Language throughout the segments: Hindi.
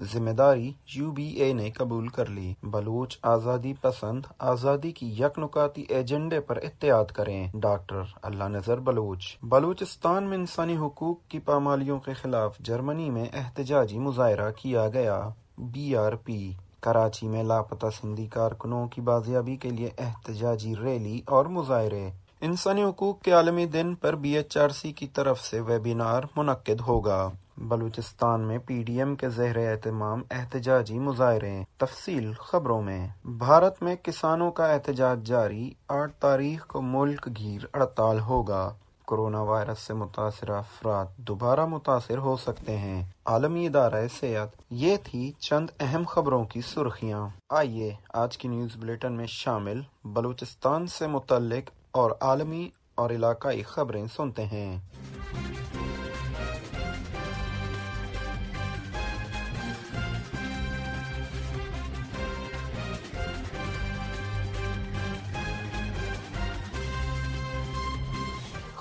जिम्मेदारी यूबीए ने कबूल कर ली बलूच आज़ादी पसंद आज़ादी की यकनुकाती एजेंडे पर एहतियात करें डॉक्टर अल्लाह नजर बलूच बलूचिस्तान में इंसानी हकूक की पामालियों के खिलाफ जर्मनी में एहतजाजी मुजाहरा किया गया बी आर पी कराची में लापता सिंधी कारकुनों की बाजियाबी के लिए एहतजाजी रैली और मुजाहरे इंसानी हकूक के आलमी दिन पर बी एच आर सी की तरफ से वेबिनार मुनद होगा बलूचिस्तान में पी डी एम के जहर एहतमाम एहतजाजी मुजाहरे तफसील खबरों में भारत में किसानों का एहतजाज जारी आठ तारीख को मुल्क घीर हड़ताल होगा कोरोना वायरस से मुतासर अफराद दोबारा मुतासर हो सकते हैं आलमी इदारा सेहत ये थी चंद अहम खबरों की सुर्खियाँ आइए आज की न्यूज़ बुलेटिन में शामिल बलूचिस्तान से मुतलक और आलमी और इलाकाई खबरें सुनते हैं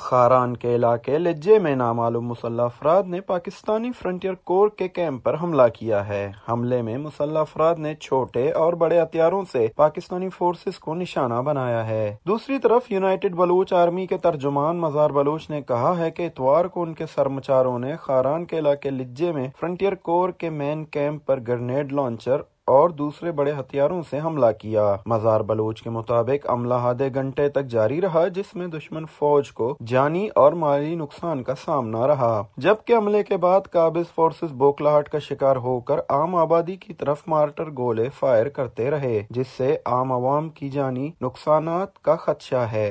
खारान के इलाके लज्जे में नामालूम मुसल्ह अफराद ने पाकिस्तानी फ्रंटियर कोर के कैंप पर हमला किया है हमले में मुसल्ह अफराद ने छोटे और बड़े हथियारों से पाकिस्तानी फोर्सेस को निशाना बनाया है दूसरी तरफ यूनाइटेड बलूच आर्मी के तर्जुमान मजार बलूच ने कहा है की इतवार को उनके सरमचारों ने खारान के इलाके लज्जे में फ्रंटियर कोर के मैन कैंप पर ग्रेनेड लॉन्चर और दूसरे बड़े हथियारों से हमला किया मजार बलोच के मुताबिक अमला आधे घंटे तक जारी रहा जिसमें दुश्मन फौज को जानी और माली नुकसान का सामना रहा जबकि हमले के बाद काबिज फोर्सेस बोकलाहट का शिकार होकर आम आबादी की तरफ मार्टर गोले फायर करते रहे जिससे आम आवाम की जानी नुकसान का खदशा है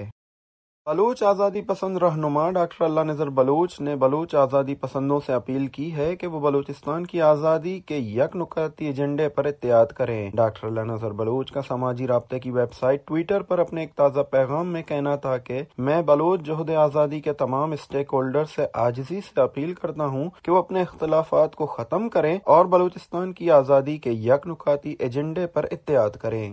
बलोच आज़ादी पसंद रहनुमा डॉक्टर अल्लाह नज़र बलोच ने बलोच आज़ादी पसंदों से अपील की है कि वो बलोचिस्तान की आज़ादी के यक नुकती एजेंडे पर एहतियात करें डॉक्टर अल्लाह नज़र बलोच का समाजी रबते की वेबसाइट ट्विटर पर अपने एक ताज़ा पैगाम में कहना था कि मैं बलोच जहद आज़ादी के तमाम स्टेक होल्डर से आजजी से अपील करता हूँ कि वो अपने अख्तलाफा को ख़त्म करें और बलोचिस्तान की आज़ादी के यक नुकती एजेंडे पर एहतियात करें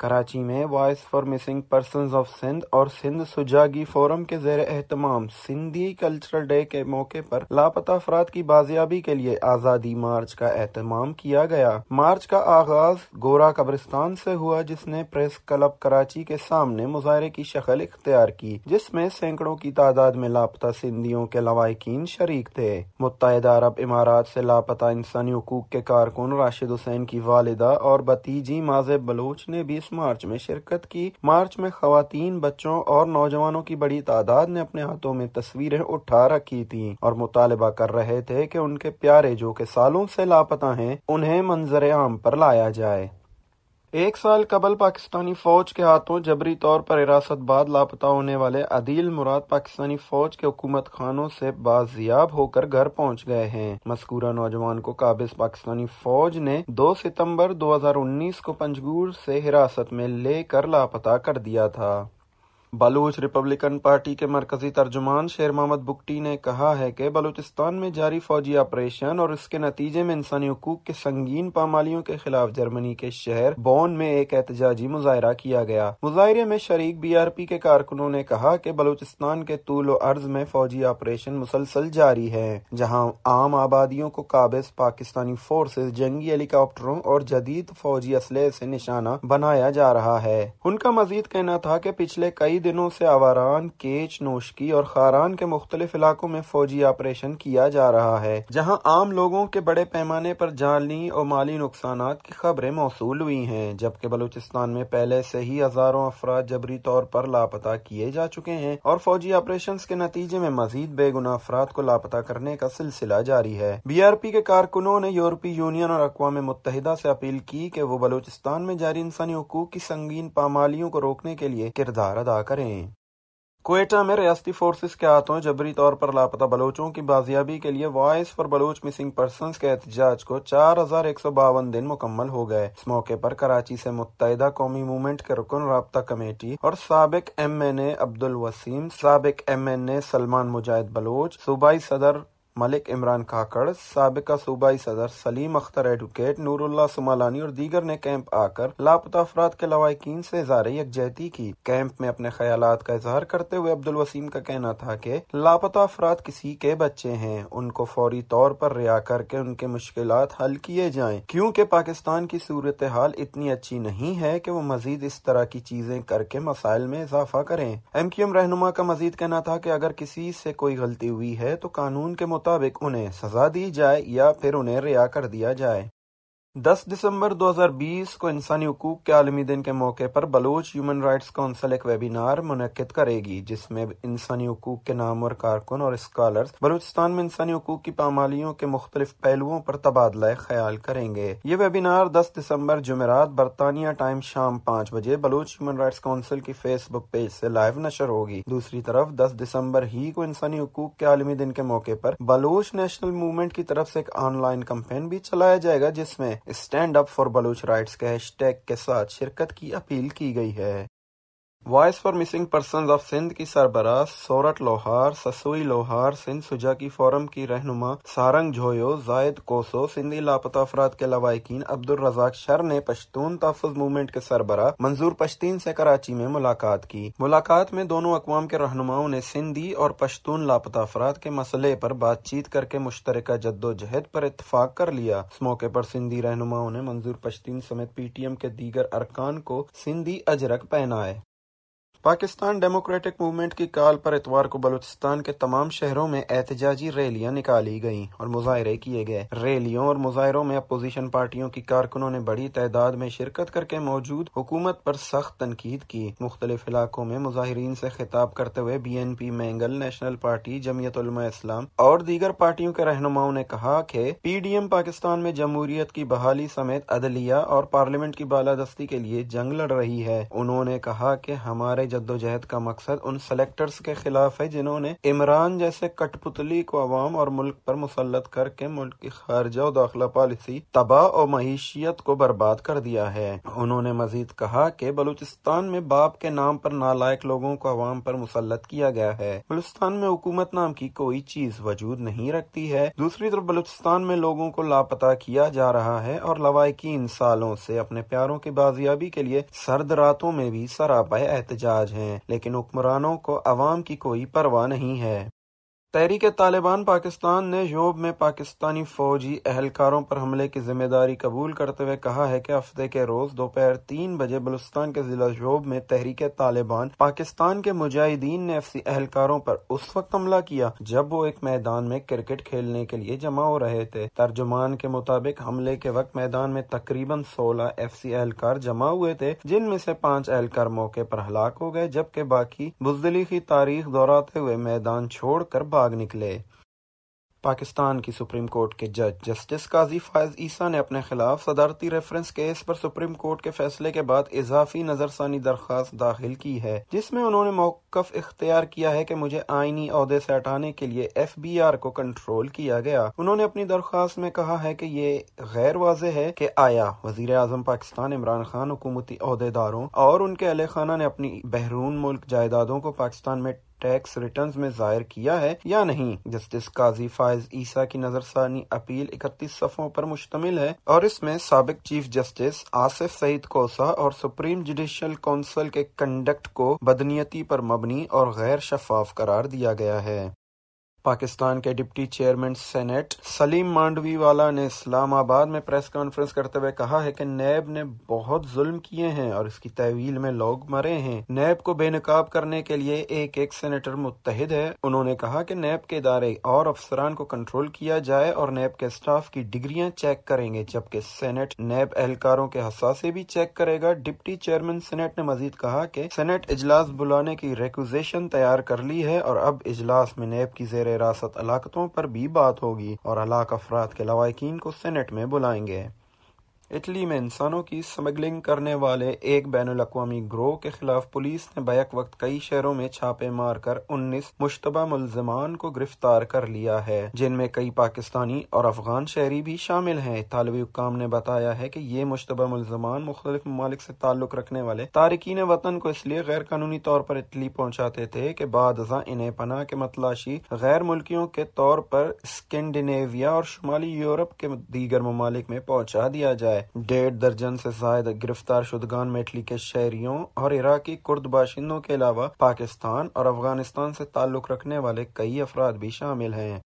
कराची में Voice for Missing Person of Sindh और सिंध सुजागी फोरम के जेर एहतमाम सिंधी कल्चरल डे के मौके पर लापता अफराद की बाजियाबी के लिए आज़ादी मार्च का एहतमाम किया गया मार्च का आगाज गोरा कब्रिस्तान से हुआ जिसने प्रेस क्लब कराची के सामने मुजाहरे की शक्ल इख्तियार की जिसमे सैकड़ों की तादाद में लापता सिंधियों के लवाकिन शरीक थे मुतहदा अरब इमारात से लापता इंसानी हकूक के कारकुन राशिद हुसैन की वालदा और भतीजी माजे बलोच ने भी मार्च में शिरकत की मार्च में खातन बच्चों और नौजवानों की बड़ी तादाद ने अपने हाथों में तस्वीरें उठा रखी थी और मुतालबा कर रहे थे की उनके प्यारे जो के सालों से लापता है उन्हें मंजर आम पर लाया जाए एक साल कबल पाकिस्तानी फौज के हाथों जबरी तौर पर हिरासत बाद लापता होने वाले अदील मुराद पाकिस्तानी फौज के हुकूमत खानों से बाजियाब होकर घर पहुंच गए हैं मस्कूरा नौजवान को काबिज पाकिस्तानी फौज ने 2 सितंबर 2019 को पंजगूर से हिरासत में लेकर लापता कर दिया था बलूच रिपब्लिकन पार्टी के मरकजी तर्जुमान शेर मोहम्मद बुकटी ने कहा है कि बलूचिस्तान में जारी फौजी ऑपरेशन और इसके नतीजे में इंसानी हकूक के संगीन पामालियों के खिलाफ जर्मनी के शहर बॉन में एक एहतजाजी मुजाहरा किया गया मुजाहरे में शरीक बी आर पी के कारकुनों ने कहा कि बलूचिस्तान के तूल अर्ज में फौजी ऑपरेशन मुसलसल जारी है जहाँ आम आबादियों को काबिज पाकिस्तानी फोर्सेज जंगी हेलीकॉप्टरों और जदीद फौजी असले से निशाना बनाया जा रहा है उनका मजीद कहना था की पिछले कई दिनों से आवारान केच नोशकी और खारान के मुख्तलिफ इलाकों में फौजी ऑपरेशन किया जा रहा है जहां आम लोगों के बड़े पैमाने पर जानी और माली नुकसान की खबरें मौसू हुई हैं जबकि बलूचिस्तान में पहले से ही हजारों अफराद जबरी तौर पर लापता किए जा चुके हैं और फौजी ऑपरेशन के नतीजे में मजीद बेगुना अफराद को लापता करने का सिलसिला जारी है बी आर पी के कारकुनों ने यूरोपीय यूनियन और अकवा मुतहदा से अपील की कि वो बलूचिस्तान में जारी इंसानी हकूक की संगीन पामालियों को रोकने के लिए किरदार अदा करें कोयटा में रियाती फोर्सेस के हाथों जबरी तौर पर लापता बलोचों की बाजियाबी के लिए Voice for Baloch Missing Person के एहतजाज को चार हजार एक सौ बावन दिन मुकम्मल हो गए इस मौके पर कराची से मुतहदा कौमी मूवमेंट के रुकन रहा कमेटी और सबक M N A Abdul Wasim सबक M N A Salman Mujahid Baloch सूबाई सदर मलिक इमरान काकड़ सबका सूबाई सदर सलीम अख्तर एडवोकेट नूरुल्ला सुमालानी और दीगर ने कैंप आकर लापता अफराद के लवाकिन से जार यकजहती की कैंप में अपने ख्याल का इजहार करते हुए अब्दुल वसीम का कहना था कि लापता अफराद किसी के बच्चे हैं उनको फौरी तौर पर रिहा करके उनके मुश्किल हल किए जाए क्यूँकि पाकिस्तान की सूरत हाल इतनी अच्छी नहीं है की वो मजीद इस तरह की चीजें करके मसाइल में इजाफा करें एम क्यू एम रहनुमा का मजीद कहना था की अगर किसी से कोई गलती हुई है तो कानून के मुताबिक मुताबिक उन्हें सजा दी जाए या फिर उन्हें रिहा कर दिया जाए दस दिसंबर दो हजार बीस को इंसानी हकूक के आलमी दिन के मौके पर बलोच ह्यूमन राइट्स काउंसिल एक वेबिनार मुनद करेगी जिसमें इंसानी हकूक के नाम और कारकुन और स्कॉलर्स बलूचिस्तान में इंसानी हकूक की पामालियों के मुख्तलिफ पहलुओं पर तबादला ख्याल करेंगे ये वेबिनार दस दिसंबर जुमेरात बरतानिया टाइम शाम पाँच बजे बलोच ह्यूमन राइट्स काउंसिल की फेसबुक पेज ऐसी लाइव नशर होगी दूसरी तरफ दस दिसंबर ही को इंसानी हकूक के आलमी दिन के मौके पर बलोच नेशनल मूवमेंट की तरफ ऐसी एक ऑनलाइन कम्पेन भी चलाया जाएगा जिसमे stand up for Baloch rights के हैशटैग के साथ शिरकत की अपील की गई है Voice for Missing Person of Sindh की सरबरा सोरठ लोहार ससुई लोहार सिंध सुजा की फोरम की रहनुमा सारंग झोयो जायद कोसो सिंधी लापता अफराद के लवाकिन अब्दुल रजाक शर ने पश्तून तहफ़ मूवमेंट के सरबरा मंजूर पश्तीन से कराची में मुलाकात की मुलाकात में दोनों अकवाम के रहनुमाओं ने सिंधी और पश्तून लापता अफराद के मसले पर बातचीत करके मुश्तर जद्दोजहद पर इतफाक कर लिया इस मौके पर सिंधी रहनुमाओं ने मंजूर पश्तीन समेत पी टी एम के दीगर अरकान को सिंधी अजरक पहनाए पाकिस्तान डेमोक्रेटिक मूवमेंट की काल पर इतवार को बलूचिस्तान के तमाम शहरों में एहतजाजी रैलियां निकाली गईं और मुजाहरे किए गए रैलियों और मुजाहरों में अपोजिशन पार्टियों की कारकुनों ने बड़ी तादाद में शिरकत करके मौजूद हुकूमत पर सख्त तनकीद की मुख्तलिफ इलाकों में मुजाहरीन से खिताब करते हुए B N P Mengal National Party Jamiat Islam और दीगर पार्टियों के रहनुमाओं ने कहा कि पी डी एम पाकिस्तान में जमहूरियत की बहाली समेत अदलिया और पार्लियामेंट की बालादस्ती के लिए जंग लड़ रही है उन्होंने कहा कि हमारे जद्दोजहद का मकसद उन सेलेक्टर्स के खिलाफ है जिन्होंने इमरान जैसे कठपुतली को अवाम और मुल्क पर मुसलत करके मुल्क की खारजा और दाखिला पॉलिसी तबाह और मीशियत को बर्बाद कर दिया है उन्होंने मजीद कहा कि बलूचिस्तान में बाप के नाम पर नालायक लोगों को अवाम पर मुसलत किया गया है बलूचिस्तान में हुकूमत नाम की कोई चीज वजूद नहीं रखती है दूसरी तरफ बलूचिस्तान में लोगों को लापता किया जा रहा है और लवाकी इन सालों से अपने प्यारों की बाजियाबी के लिए सर्द रातों में भी सरापा एहतजाज ताज हैं लेकिन हुक्मरानों को अवाम की कोई परवाह नहीं है तहरीक तालिबान पाकिस्तान ने योब में पाकिस्तानी फौजी एहलकारों पर हमले की जिम्मेदारी कबूल करते हुए कहा है की हफ्ते के रोज दोपहर तीन बजे बलुस्तान के जिला योब में तहरीक तालिबान पाकिस्तान के मुजाहिदीन ने एफसी एहलकारों पर उस वक्त हमला किया जब वो एक मैदान में क्रिकेट खेलने के लिए जमा हो रहे थे तर्जुमान के मुताबिक हमले के वक्त मैदान में तकरीबन सोलह एफ सी एहलकार जमा हुए थे जिनमें से पांच एहलकार मौके पर हलाक हो गए जबकि बाकी बुजदली की तारीख दोहराते हुए मैदान छोड़ कर भाग निकले पाकिस्तान की सुप्रीम कोर्ट के जज जस्टिस काजी फायज ईसा ने अपने खिलाफ सदारती रेफरेंस केस पर सुप्रीम कोर्ट के फैसले के बाद इजाफी नजरसानी दरखास्त दाखिल की है जिसमें उन्होंने मौकफ इख्तियार किया है कि मुझे आईनी अहदे से हटाने के लिए एफ बी आर को कंट्रोल किया गया उन्होंने अपनी दरख्वास्त में कहा है की ये गैर वाज है की आया वजीर अजम पाकिस्तान इमरान खान हुकूमती अहदेदारों और उनके अहल खाना ने अपनी बहरून मुल्क जायदादों को पाकिस्तान में टैक्स रिटर्न्स में जाहिर किया है या नहीं जस्टिस काजी फायज ईसा की नजरसानी अपील इकतीस सफों पर मुश्तमिल है और इसमें सबक चीफ जस्टिस आसिफ सईद कोसा और सुप्रीम जुडिशल काउंसिल के कंडक्ट को बदनीयती पर मबनी और गैर शफाफ करार दिया गया है पाकिस्तान के deputy chairman Senate Saleem Mandviwalla ने इस्लामाबाद में प्रेस कॉन्फ्रेंस करते हुए कहा है कि नैब ने बहुत जुल्म किए हैं और इसकी तहवील में लोग मरे हैं नैब को बेनकाब करने के लिए एक एक सेनेटर मुतहद है उन्होंने कहा कि नैब के इदारे और अफसरान को कंट्रोल किया जाए और नैब के स्टाफ की डिग्रियां चेक करेंगे जबकि सेनेट नैब एहलकारों के हसासे भी चेक करेगा डिप्टी चेयरमैन सेनेट ने मजीद कहा कि सेनेट इजलास बुलाने की रिक्वेजेशन तैयार कर ली है और अब इजलास में नैब की जेर रास्त हलाकतों पर भी बात होगी और हलाक अफराद के लवाकिन को सेनेट में बुलाएंगे इटली में इंसानों की स्मगलिंग करने वाले एक बैन अवी ग्रोह के खिलाफ पुलिस ने बैक वक्त कई शहरों में छापे मार कर उन्नीस मुशतबा मुलजमान को गिरफ्तार कर लिया है जिनमें कई पाकिस्तानी और अफगान शहरी भी शामिल हैं तालबी हुकाम ने बताया है की ये मुशतबा मुलजमान मुख्तलिफ ममालिक से ताल्लुक रखने वाले तारकिन वतन को इसलिए गैर कानूनी तौर पर इटली पहुँचाते थे की बाद इन्हें पनाह के मतलाशी गैर मुल्कियों के तौर पर स्कैंडिनेविया और शुमाली यूरोप के दीगर ममालिक में पहुँचा दिया जाए डेढ़ दर्जन से जायद गिरफ्तार शुदगान मेटली के शहरियों और इराकी कुर्द बाशिंदों के अलावा पाकिस्तान और अफगानिस्तान से ताल्लुक रखने वाले कई अफराद भी शामिल हैं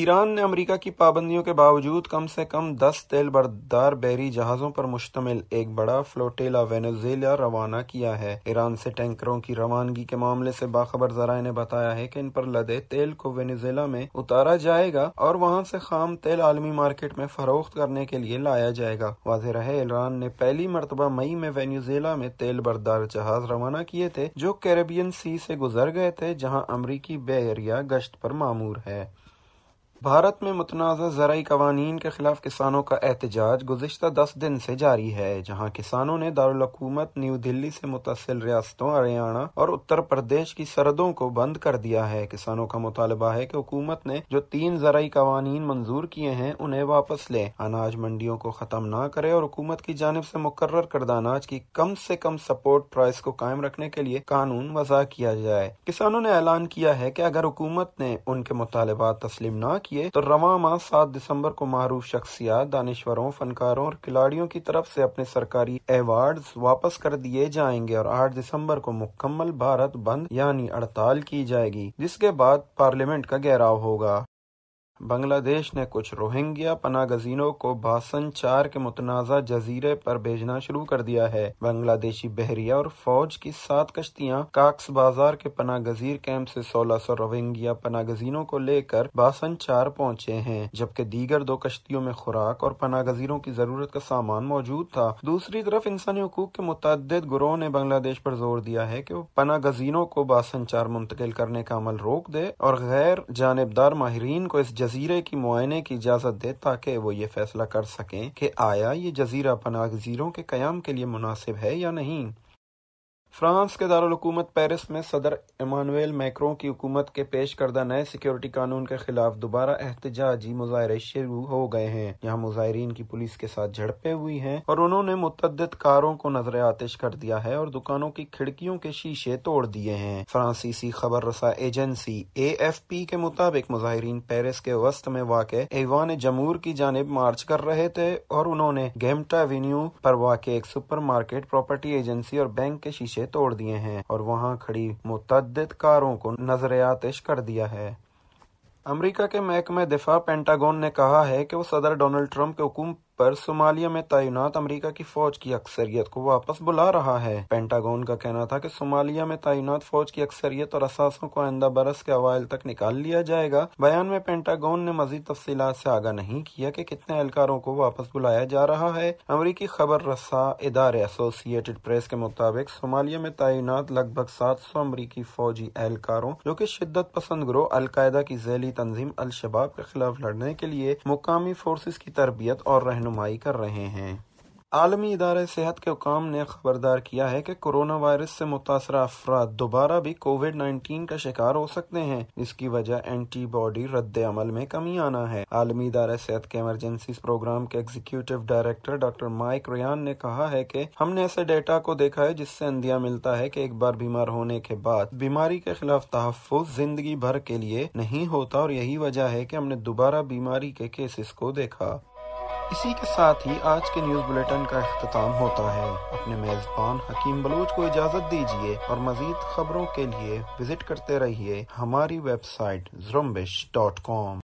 ईरान ने अमेरिका की पाबंदियों के बावजूद कम से कम दस तेल बरदार बैरी जहाज़ों पर मुश्तमिल एक बड़ा फ्लोटेला वेनेजुएला रवाना किया है ईरान से टैंकरों की रवानगी के मामले से बाखबर जराये ने बताया है कि इन पर लदे तेल को वेनेजुएला में उतारा जाएगा और वहाँ से खाम तेल आलमी मार्केट में फरोख्त करने के लिए लाया जाएगा वाज रहे ईरान ने पहली मरतबा मई में वेनेजुएला में तेल बरदार जहाज रवाना किए थे जो कैरेबियन सी से गुजर गए थे जहाँ अमरीकी बेरिया गश्त पर मामूर है भारत में मुतनाज़ ज़रूरी कवानीन के खिलाफ किसानों का एहतजाज गुजशत दस दिन से जारी है जहाँ किसानों ने दारकूमत न्यू दिल्ली से मुतसिल रियासतों हरियाणा और उत्तर प्रदेश की सरहदों को बंद कर दिया है किसानों का मुतालबा है की हुकूमत ने जो तीन ज़रूरी कवानीन मंजूर किए हैं उन्हें वापस ले अनाज मंडियों को ख़त्म न करे और हुकूमत की जानब से मुकर करदा अनाज की कम से कम सपोर्ट प्राइस को कायम रखने के लिए कानून वजह किया जाए किसानों ने ऐलान किया है कि अगर हुकूमत ने उनके मुतालबात तस्लीम न किया किए तो रवा माह सात दिसंबर को मारूफ शख्सियात दानश्वरों फनकारों और खिलाड़ियों की तरफ से अपने सरकारी अवार्ड वापस कर दिए जाएंगे और आठ दिसंबर को मुकम्मल भारत बंद यानी हड़ताल की जाएगी जिसके बाद पार्लियामेंट का घेराव होगा बांग्लादेश ने कुछ रोहिंग्या पनागजीनों को बासन चार के मुतनाज़ा जजीरे पर भेजना शुरू कर दिया है बांग्लादेशी बहरिया और फौज की सात कश्तियां काक्स बाजार के पनागजीर कैंप से 1600 रोहिंग्या पनागजीनों को लेकर बासन चार पहुंचे हैं जबकि दीगर दो कश्तियों में खुराक और पनागजीरों की जरूरत का सामान मौजूद था दूसरी तरफ इंसानी हकूक के मुतद ग्रोह ने बांग्लादेश पर जोर दिया है की वो पनागजीनों को बासन चार मुंतकिल करने का अमल रोक दे और गैर जानबदार माहरीन को इस जजीरे की मुआयने की इजाज़त दे ताकि वो ये फैसला कर सकें कि आया ये जजीरा पनाह गजीरों के क्याम के लिए मुनासिब है या नहीं फ्रांस के दारकूमत पेरिस में सदर इमानुएल मैक्रो की हुकूमत के पेश करदा नए सिक्योरिटी कानून के खिलाफ दोबारा एहतजाजी मुजाहरे शुरू हो गए हैं यहाँ मुजाहरीन की पुलिस के साथ झड़पें हुई हैं और उन्होंने मुतद कारों को नजर आतिश कर दिया है और दुकानों की खिड़कियों के शीशे तोड़ दिए हैं फ्रांसीसी खबर रसा एजेंसी ए एफ पी के मुताबिक मुजाहरीन पेरिस के वस्त में वाक़ एवान जमूर की जानब मार्च कर रहे थे और उन्होंने गेमटा एवेन्यू पर वाक़ एक सुपर मार्केट प्रॉपर्टी एजेंसी और बैंक के शीशे तोड़ दिए हैं और वहाँ खड़ी मुतद कारों को नजरियातिश कर दिया है अमेरिका के महकमे दिफा पेंटागोन ने कहा है कि वो सदर डोनाल्ड ट्रंप के हुकूमत पर सोमालिया में तैनात अमरीका की फौज की अक्सरियत को वापस बुला रहा है पेंटागोन का कहना था कि सोमालिया में तैनात फौज की अक्सरियत और असासों को आइंदा बरस के अवायल तक निकाल लिया जाएगा बयान में पेंटागोन ने मजीद तफसी से आगा नहीं किया कि कितने एहलकारों को वापस बुलाया जा रहा है अमरीकी खबर रसा इदारे एसोसिएटेड प्रेस के मुताबिक सोमालिया में तैनात लगभग सात सौ अमरीकी फौजी एहलकारों जो की शिद्दत पसंद ग्रोह अलकायदा की जैली तंजीम अलशबाब के खिलाफ लड़ने के लिए मुकामी फोर्सेज की तरबियत और रहने रहनुमाई कर रहे हैं आलमी इदारे सेहत के हुकाम ने खबरदार किया है कि कोरोना वायरस से मुतासर अफराद दोबारा भी कोविड नाइन्टीन का शिकार हो सकते हैं जिसकी वजह एंटीबॉडी रद्द अमल में कमी आना है आलमी इदारे सेहत के एमरजेंसी प्रोग्राम के executive director doctor Mike Ryan ने कहा है कि हमने ऐसे डेटा को देखा है जिससे अंदिया मिलता है की एक बार बीमार होने के बाद बीमारी के खिलाफ तहफ़ जिंदगी भर के लिए नहीं होता और यही वजह है की हमने दोबारा बीमारी के केसेस को देखा इसी के साथ ही आज के न्यूज बुलेटिन का अख्ताम होता है अपने मेजबान हकीम बलूच को इजाजत दीजिए और मजीद खबरों के लिए विजिट करते रहिए हमारी वेबसाइट जुम्बिश डॉट कॉम